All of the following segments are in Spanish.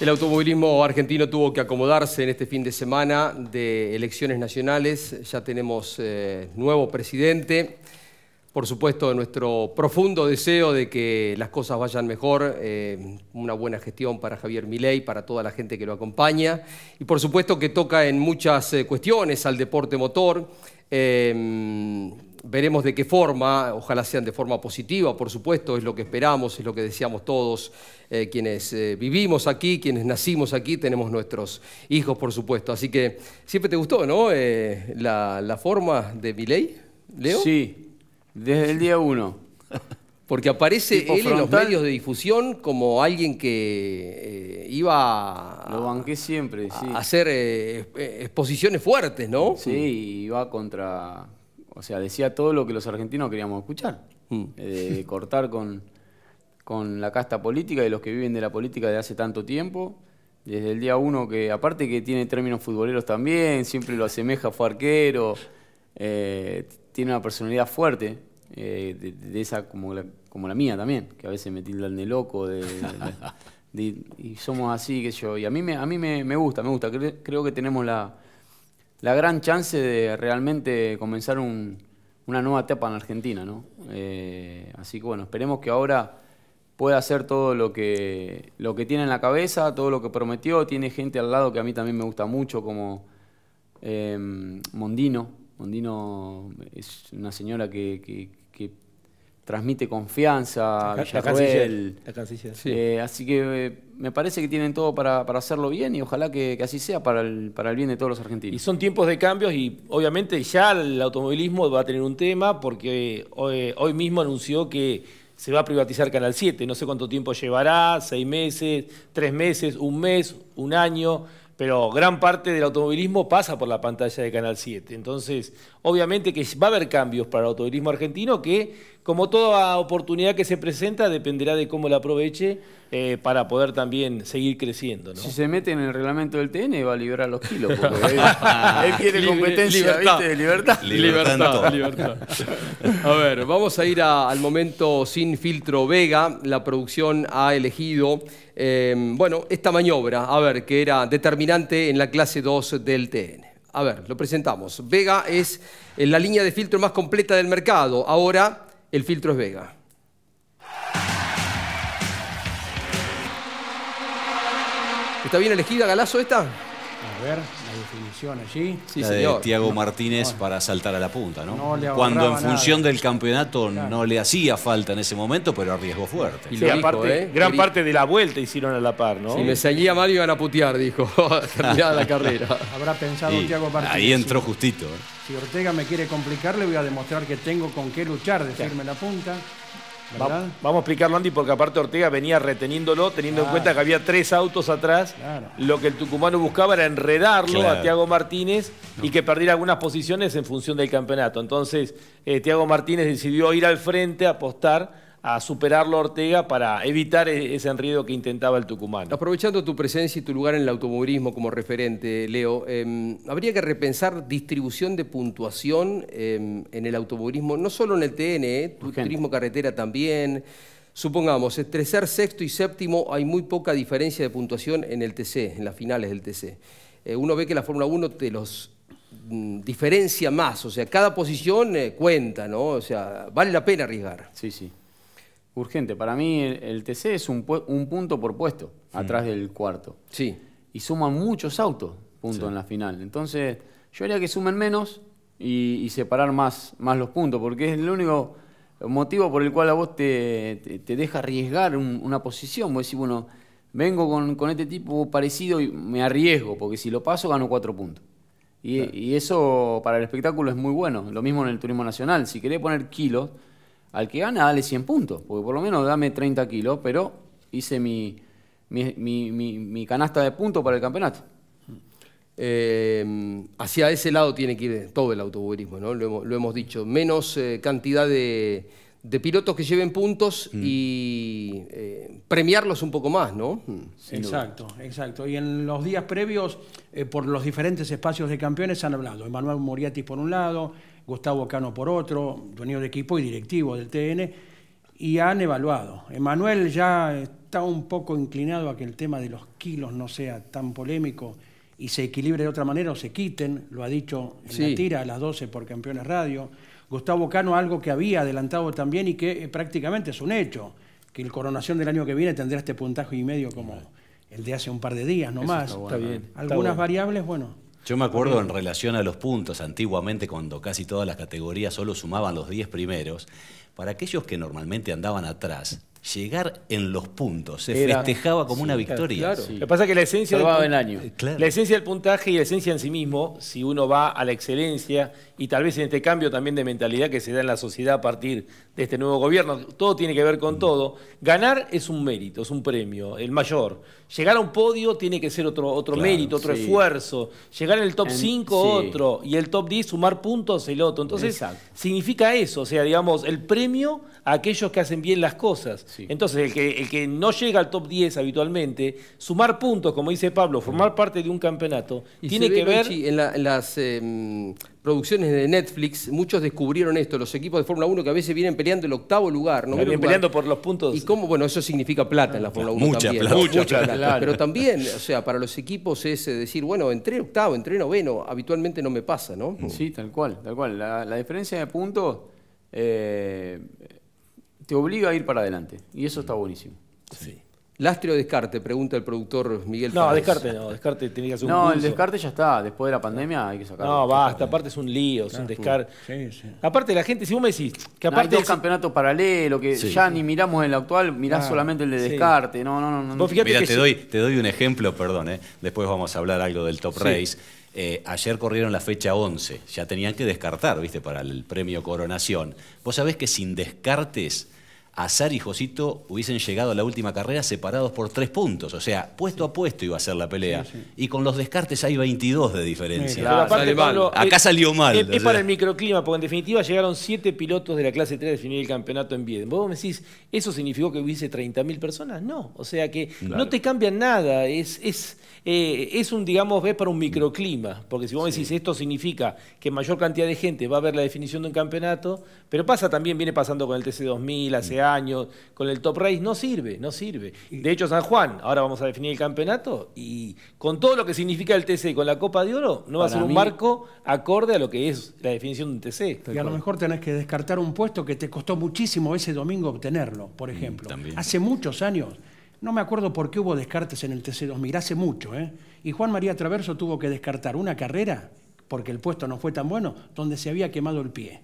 El automovilismo argentino tuvo que acomodarse en este fin de semana de elecciones nacionales. Ya tenemos eh, nuevo presidente. Por supuesto, nuestro profundo deseo de que las cosas vayan mejor, eh, una buena gestión para Javier Milei, para toda la gente que lo acompaña. Y por supuesto que toca en muchas eh, cuestiones al deporte motor veremos de qué forma, ojalá sean de forma positiva, por supuesto, es lo que esperamos, es lo que deseamos todos, eh, quienes eh, vivimos aquí, quienes nacimos aquí, tenemos nuestros hijos, por supuesto. Así que siempre te gustó, ¿no? Eh, la, forma de Miley, Leo. Sí, desde el día uno. Porque aparece él en los medios de difusión como alguien que iba a, Lo banqué siempre, sí. a hacer exposiciones fuertes, ¿no? Sí, y va contra o sea, decía todo lo que los argentinos queríamos escuchar. Mm. Eh, cortar con, la casta política y los que viven de la política de hace tanto tiempo. Desde el día uno, que aparte que tiene términos futboleros también, siempre lo asemeja, fue arquero, eh, tiene una personalidad fuerte, eh, de, esa como la, como la mía también, que a veces me tildan de loco, y somos así, que yo. Y a mí me, a mí me, gusta, me gusta. creo que tenemos la, la gran chance de realmente comenzar una nueva etapa en Argentina, eh, así que bueno, esperemos que ahora pueda hacer todo lo que, lo que tiene en la cabeza, todo lo que prometió. Tiene gente al lado que a mí también me gusta mucho, como eh, Mondino. Mondino es una señora que transmite confianza, la, eh, así que eh, me parece que tienen todo para, hacerlo bien y ojalá que, que así sea para el, para el, bien de todos los argentinos. Y son tiempos de cambios y obviamente ya el automovilismo va a tener un tema porque hoy, eh, hoy mismo anunció que se va a privatizar Canal 7. No sé cuánto tiempo llevará, seis meses, tres meses, un mes, un año pero gran parte del automovilismo pasa por la pantalla de Canal 7. Entonces, obviamente que va a haber cambios para el automovilismo argentino que como toda oportunidad que se presenta, dependerá de cómo la aproveche eh, para poder también seguir creciendo. Si se mete en el reglamento del TN, va a liberar los kilos. él, tiene competencia, ¿viste? Libertad. Libertad, libertad. A ver, vamos a ir al momento sin filtro Vega. La producción ha elegido, em, bueno, esta maniobra, a ver, que era determinante en la clase 2 del TN. A ver, lo presentamos. Vega es eh, la línea de filtro más completa del mercado. Ahora el filtro es Vega. ¿Está bien elegida Galazo esta? A ver, la definición allí. Tiago Martínez para saltar a la punta, ¿no? Cuando en función del campeonato no le hacía falta en ese momento, pero arriesgó fuerte. Y ¿eh? gran parte de la vuelta hicieron a la par, ¿no? Si le me seguía Mario iban a putear, dijo, terminada la carrera. Habrá pensado Tiago Martínez. Ahí entró justito. ¿eh? Si Ortega me quiere complicar, le voy a demostrar que tengo con qué luchar, decirme firme la punta vamos a explicarlo, Andy, porque aparte Ortega venía reteniéndolo, teniendo en cuenta que había tres autos atrás. Lo que el tucumano buscaba era enredarlo a Tiago Martínez y que perdiera algunas posiciones en función del campeonato. Entonces, eh, Tiago Martínez decidió ir al frente a apostar a superarlo Ortega para evitar e-, ese enredo que intentaba el Tucumán. Aprovechando tu presencia y tu lugar en el automovilismo como referente, Leo, em, habría que repensar distribución de puntuación em, en el automovilismo, no solo en el TN, eh, turismo carretera también. Supongamos, entre ser sexto y séptimo hay muy poca diferencia de puntuación en el TC, en las finales del TC. Eh, uno ve que la Fórmula 1 te los mm, diferencia más, o sea, cada posición eh, cuenta, ¿no? O sea, vale la pena arriesgar. Sí, sí. Urgente. Para mí el, TC es un, punto por puesto mm. atrás del cuarto. Sí. Y suman muchos autos punto en la final. Entonces, yo haría que sumen menos y, separar más, más los puntos, porque es el único motivo por el cual a vos te, te, deja arriesgar una posición. Vos decís, bueno, vengo con, este tipo parecido y me arriesgo, porque si lo paso gano cuatro puntos. Y, y eso para el espectáculo es muy bueno. Lo mismo en el turismo nacional. Si querés poner kilos al que gana dale 100 puntos, porque por lo menos dame 30 kilos, pero hice mi, mi, canasta de puntos para el campeonato. Eh, hacia ese lado tiene que ir todo el autoburismo, ¿no? lo, hemos, dicho. Menos eh, cantidad de, pilotos que lleven puntos mm. y eh, premiarlos un poco más, ¿no? exacto, exacto. Y en los días previos, por los diferentes espacios de campeones han hablado. Emanuel Moriatis por un lado, Gustavo Cano por otro, dueño de equipo y directivo del TN, y han evaluado. Emanuel ya está un poco inclinado a que el tema de los kilos no sea tan polémico y se equilibre de otra manera o se quiten, lo ha dicho en la tira a las 12 por Campeones Radio. Gustavo Cano, algo que había adelantado también y que eh, prácticamente es un hecho, que el coronación del año que viene tendrá este puntaje y medio como el de hace un par de días no más. bien, Algunas variables, bueno, yo me acuerdo en relación a los puntos, antiguamente cuando casi todas las categorías solo sumaban los 10 primeros, para aquellos que normalmente andaban atrás, llegar en los puntos. Se festejaba como una victoria. Lo que pasa es que la esencia, del, año. Eh, la esencia del puntaje y la esencia en sí mismo, si uno va a la excelencia y tal vez en este cambio también de mentalidad que se da en la sociedad a partir de este nuevo gobierno, todo tiene que ver con mm. todo. Ganar es un mérito, es un premio, el mayor. Llegar a un podio tiene que ser otro, otro mérito, otro esfuerzo. Llegar en el top 5 otro y el top 10 sumar puntos el otro. Entonces significa eso, o sea, digamos, el premio a aquellos que hacen bien las cosas. Entonces, el que, no llega al top 10 habitualmente, sumar puntos, como dice Pablo, formar parte de un campeonato, tiene que ver... en, las em, producciones de Netflix, muchos descubrieron esto, los equipos de Fórmula 1 que a veces vienen peleando el octavo lugar. No vienen peleando por los puntos. Y cómo, bueno, eso significa plata en la Fórmula 1 mucha también. Plata, plata. Pero también, o sea, para los equipos es eh, decir, bueno, entré octavo, entré noveno, habitualmente no me pasa, ¿no? Sí, tal cual, tal cual. La, diferencia de puntos... Eh, te obliga a ir para adelante. Y eso está buenísimo. Sí. ¿Lastre o descarte? Pregunta el productor Miguel No, descarte no, descarte tenía que hacer un No, el descarte ya está, después de la pandemia hay que sacarlo. No, basta, aparte es un lío, es un descarte. Sí, sí. Aparte la gente, si vos me decís que aparte... No, hay dos campeonatos que ya ni miramos el actual, mirás ah, solamente el de descarte, no, no, no. no. Mirá, te, doy, un ejemplo, perdón, eh. después vamos a hablar algo del Top Race. Eh, ayer corrieron la fecha 11, ya tenían que descartar, ¿viste? Para el premio Coronación. Vos sabés que sin descartes Azar y Josito hubiesen llegado a la última carrera separados por tres puntos. O sea, puesto a puesto iba a ser la pelea. Y con los descartes hay 22 de diferencia. Acá salió mal. Es, para el microclima, porque en definitiva llegaron siete pilotos de la clase 3 a definir el campeonato en Viedma. Vos me decís, ¿eso significó que hubiese 30.000 personas? No. O sea que no te cambia nada. Es, es, eh, es un, digamos, ves para un microclima. Porque si vos me decís, esto significa que mayor cantidad de gente va a ver la definición de un campeonato, pero pasa también, viene pasando con el TC2000, hace años, con el top race, no sirve, no sirve. De hecho, San Juan, ahora vamos a definir el campeonato y con todo lo que significa el TC con la Copa de Oro, no va a ser un marco acorde a lo que es la definición de un TC. Y a lo mejor tenés que descartar un puesto que te costó muchísimo ese domingo obtenerlo, por mm, ejemplo. Hace muchos años no me acuerdo por qué hubo descartes en el TC2000, hace mucho, ¿eh? Y Juan María Traverso tuvo que descartar una carrera, porque el puesto no fue tan bueno, donde se había quemado el pie.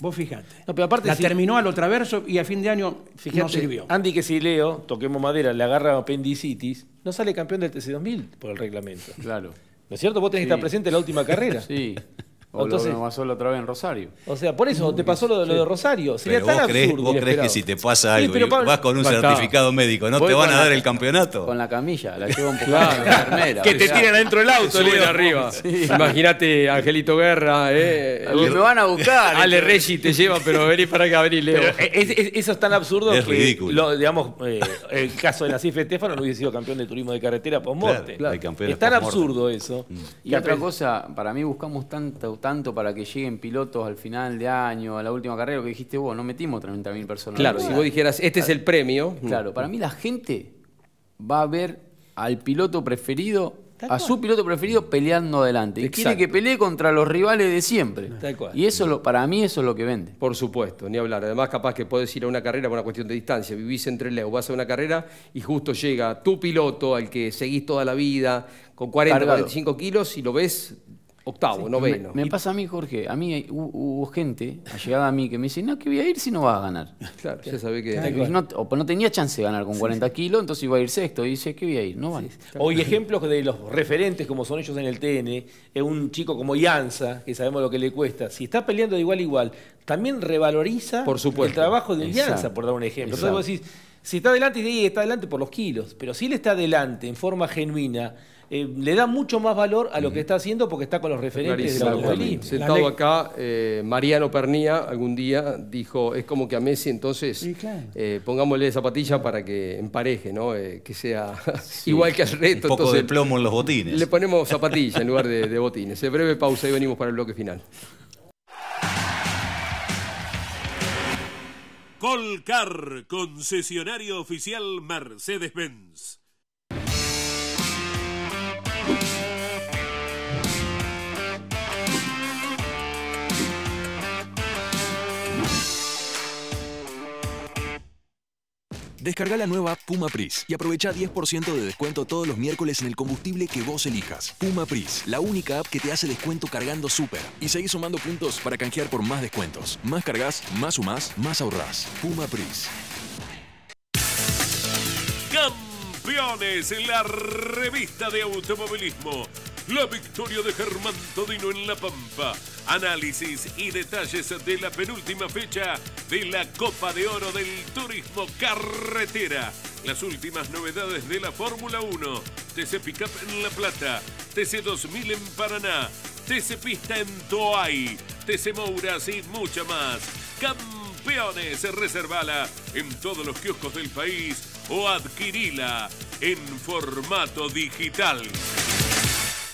Vos fijate. aparte la terminó al otro verso y a fin de año fíjate, no sirvió. Andy que si Leo, toquemos madera, le agarra apendicitis, no sale campeón del TC2000 por el reglamento. Claro. ¿No es cierto? Vos tenés que estar presente en la última carrera. Sí. O Entonces, pasó la otra vez en Rosario. O sea, por eso, te pasó lo, de Rosario. Sería vos crees que si te pasa algo y vas con un certificado médico, ¿no te van a dar el campeonato? Con la camilla, la llevo un la enfermera. que te tiran adentro del auto, Leo, arriba. Imagínate, Angelito Guerra. Eh, me van a buscar. Ale Reggi te lleva, pero vení para acá, vení, Leo. Eh, eso es tan absurdo que, ridículo. digamos, eh, el caso de la CIFE Estefano no hubiese sido campeón de turismo de carretera por muerte. Es tan absurdo eso. Mm. Y otra cosa, para mí buscamos tanta tanto para que lleguen pilotos al final de año, a la última carrera, que dijiste vos, no metimos 30.000 personas. Claro, si vos dijeras, este es el premio. Mm. Claro, para mí la gente va a ver al piloto preferido, a su piloto preferido peleando adelante. Y quiere que pelee contra los rivales de siempre. Y eso lo, para mí eso es lo que vende. Por supuesto, ni hablar. Además, capaz que podés ir a una carrera por una cuestión de distancia. Vivís entre Leo, vas a una carrera y justo llega tu piloto, al que seguís toda la vida, con 40, 45 kilos, y lo ves Octavo, noveno. Me, pasa a mí, Jorge. A mí hubo, gente llegado a mí que me dice, no, que voy a ir si no vas a ganar. Claro, ya sabía que... No, o, pues, no tenía chance de ganar con 40 kilos, entonces iba a ir sexto. Y dice, que voy a ir, no van. Hoy ejemplos de los referentes como son ellos en el TN, un chico como Ianza, que sabemos lo que le cuesta, si está peleando de igual a igual, también revaloriza el trabajo de Ianza, por dar un ejemplo. Entonces vos decís, si está adelante, está adelante por los kilos, pero si él está adelante en forma genuina, eh, le da mucho más valor a lo que está haciendo porque está con los referentes Sentado acá, eh, Mariano Pernía algún día dijo, es como que a Messi entonces eh, pongámosle zapatilla para que empareje, ¿no? que sea igual que al resto. Un poco de plomo en los botines. Le ponemos zapatilla en lugar de, botines. breve pausa y venimos para el bloque final. Colcar, concesionario oficial Mercedes-Benz. Descarga la nueva Puma Pris y aprovecha 10% de descuento todos los miércoles en el combustible que vos elijas. Puma Pris, la única app que te hace descuento cargando súper. Y seguís sumando puntos para canjear por más descuentos. Más cargas, más sumás, más ahorrás. Puma Pris. Campeones, en la revista de automovilismo la victoria de Germán Todino en La Pampa. Análisis y detalles de la penúltima fecha de la Copa de Oro del Turismo Carretera. Las últimas novedades de la Fórmula 1. TC Pickup en La Plata. TC 2000 en Paraná. TC Pista en Toay. TC Mouras y mucha más. Campeones, reservala en todos los kioscos del país o adquirila en formato digital.